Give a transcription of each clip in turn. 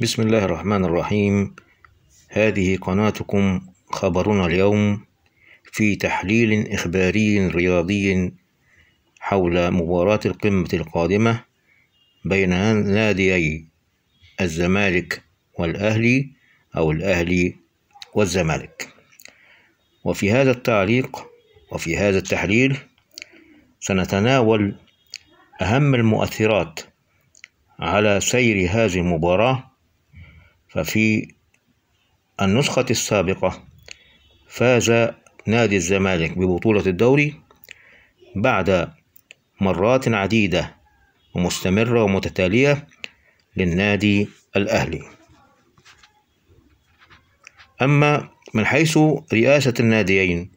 بسم الله الرحمن الرحيم هذه قناتكم خبرنا اليوم في تحليل إخباري رياضي حول مباراة القمة القادمة بين ناديي الزمالك والأهلي أو الأهلي والزمالك وفي هذا التعليق وفي هذا التحليل سنتناول أهم المؤثرات على سير هذه المباراة ففي النسخة السابقة فاز نادي الزمالك ببطولة الدوري بعد مرات عديدة ومستمرة ومتتالية للنادي الأهلي أما من حيث رئاسة الناديين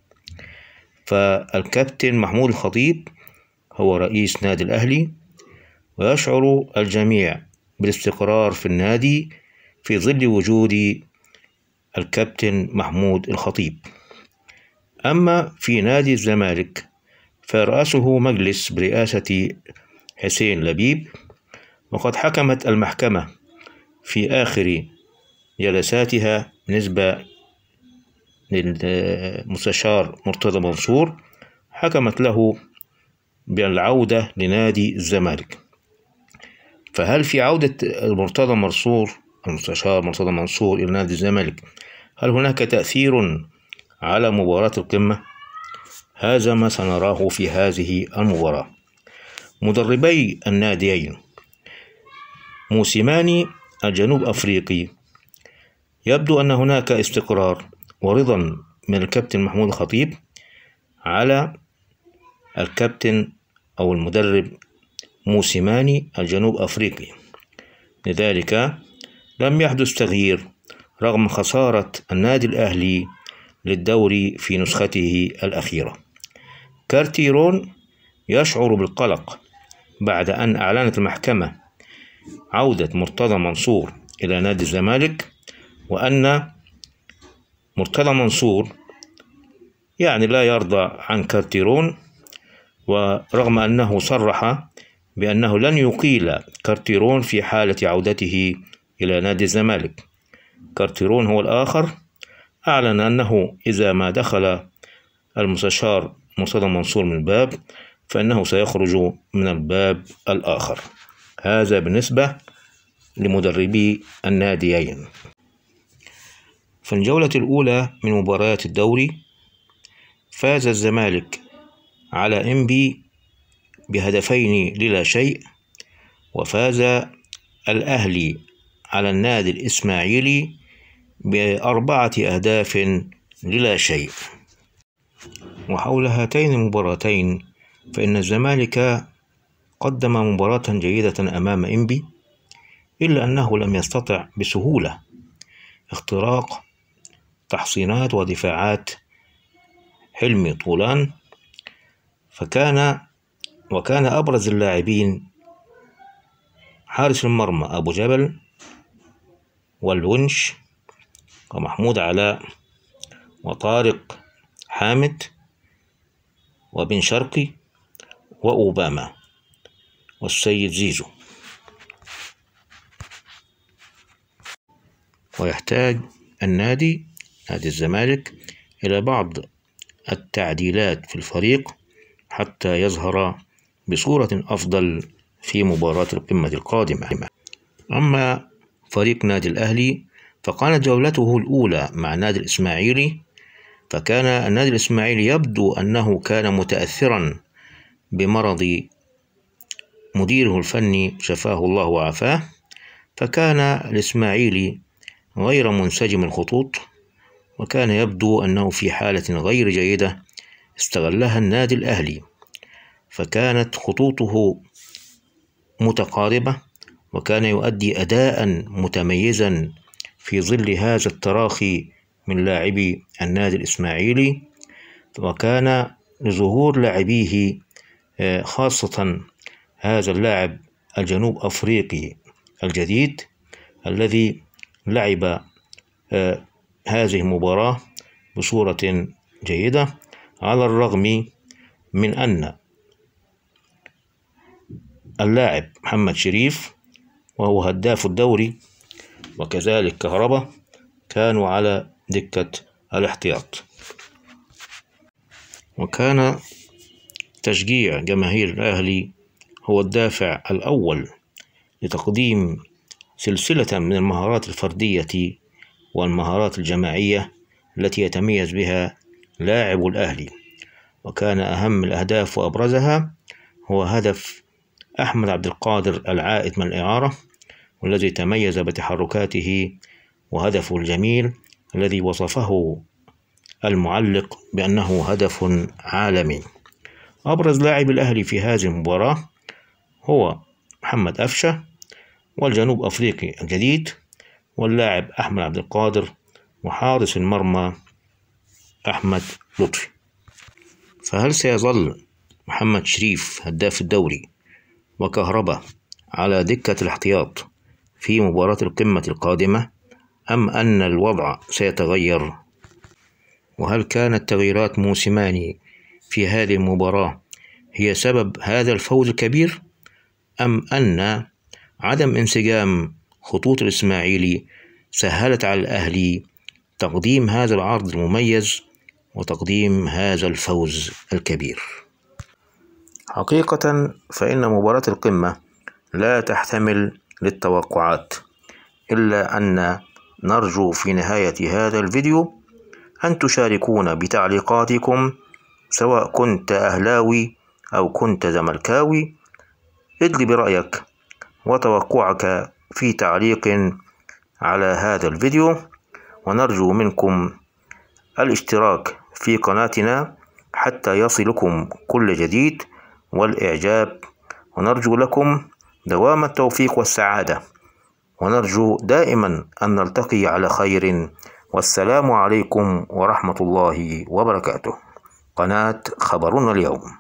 فالكابتن محمود الخطيب هو رئيس نادي الأهلي ويشعر الجميع بالاستقرار في النادي في ظل وجود الكابتن محمود الخطيب أما في نادي الزمالك فرأسه مجلس برئاسة حسين لبيب وقد حكمت المحكمة في آخر جلساتها نسبة للمستشار مرتضى منصور حكمت له بالعودة لنادي الزمالك فهل في عودة المرتضى منصور المستشار مرتضى منصور إلى نادي الزمالك هل هناك تأثير على مباراة القمة؟ هذا ما سنراه في هذه المباراة مدربي الناديين موسيماني الجنوب أفريقي يبدو أن هناك استقرار ورضا من الكابتن محمود الخطيب على الكابتن أو المدرب موسيماني الجنوب أفريقي لذلك لم يحدث تغيير رغم خسارة النادي الأهلي للدوري في نسخته الأخيرة كارتيرون يشعر بالقلق بعد أن أعلنت المحكمة عودة مرتضى منصور إلى نادي الزمالك وأن مرتضى منصور يعني لا يرضى عن كارتيرون ورغم أنه صرح بأنه لن يقيل كارتيرون في حالة عودته إلى نادي الزمالك كارتيرون هو الآخر أعلن أنه إذا ما دخل المستشار مصطفى منصور من الباب فإنه سيخرج من الباب الآخر هذا بالنسبة لمدربي الناديين في الجولة الأولى من مباريات الدوري فاز الزمالك على إنبي بهدفين للا شيء وفاز الأهلي على النادي الإسماعيلي بأربعة أهداف للا شيء وحول هاتين المباراتين فإن الزمالك قدم مباراة جيدة أمام إنبي إلا أنه لم يستطع بسهولة اختراق تحصينات ودفاعات حلمي طولان فكان وكان أبرز اللاعبين حارس المرمى أبو جبل والونش ومحمود علاء وطارق حامد وبن شرقي وأوباما والسيد زيزو ويحتاج النادي نادي الزمالك إلى بعض التعديلات في الفريق حتى يظهر بصورة أفضل في مباراة القمة القادمة أما فريق نادي الأهلي فقامت جولته الأولى مع نادي الإسماعيلي فكان النادي الإسماعيلي يبدو أنه كان متأثرا بمرض مديره الفني شفاه الله وعافاه فكان الإسماعيلي غير منسجم الخطوط وكان يبدو أنه في حالة غير جيدة استغلها النادي الأهلي فكانت خطوطه متقاربة وكان يؤدي أداء متميزا في ظل هذا التراخي من لاعبي النادي الإسماعيلي وكان لظهور لاعبيه آه، خاصة هذا اللاعب الجنوب أفريقي الجديد الذي لعب آه، هذه المباراة بصورة جيدة على الرغم من أن اللاعب محمد شريف وهو هداف الدوري وكذلك كهربا كانوا على دكة الاحتياط وكان تشجيع جماهير الأهلي هو الدافع الأول لتقديم سلسلة من المهارات الفردية والمهارات الجماعية التي يتميز بها لاعب الأهلي وكان أهم الأهداف وأبرزها هو هدف أحمد عبد القادر العائد من الإعارة والذي تميز بتحركاته وهدفه الجميل الذي وصفه المعلق بأنه هدف عالمي أبرز لاعب الأهلي في هذه المباراة هو محمد أفشة والجنوب أفريقي الجديد واللاعب أحمد عبد القادر وحارس المرمى أحمد لطفي فهل سيظل محمد شريف هداف الدوري وكهربا على دكة الاحتياط في مباراة القمة القادمة أم أن الوضع سيتغير؟ وهل كانت تغييرات موسيماني في هذه المباراة هي سبب هذا الفوز الكبير؟ أم أن عدم انسجام خطوط الإسماعيلي سهلت على الأهلي تقديم هذا العرض المميز وتقديم هذا الفوز الكبير حقيقة فإن مباراة القمة لا تحتمل للتوقعات إلا أن نرجو في نهاية هذا الفيديو أن تشاركونا بتعليقاتكم سواء كنت أهلاوي أو كنت زملكاوي ادلي برأيك وتوقعك في تعليق على هذا الفيديو ونرجو منكم الاشتراك في قناتنا حتى يصلكم كل جديد والإعجاب ونرجو لكم دوام التوفيق والسعادة ونرجو دائما أن نلتقي على خير والسلام عليكم ورحمة الله وبركاته قناة خبرنا اليوم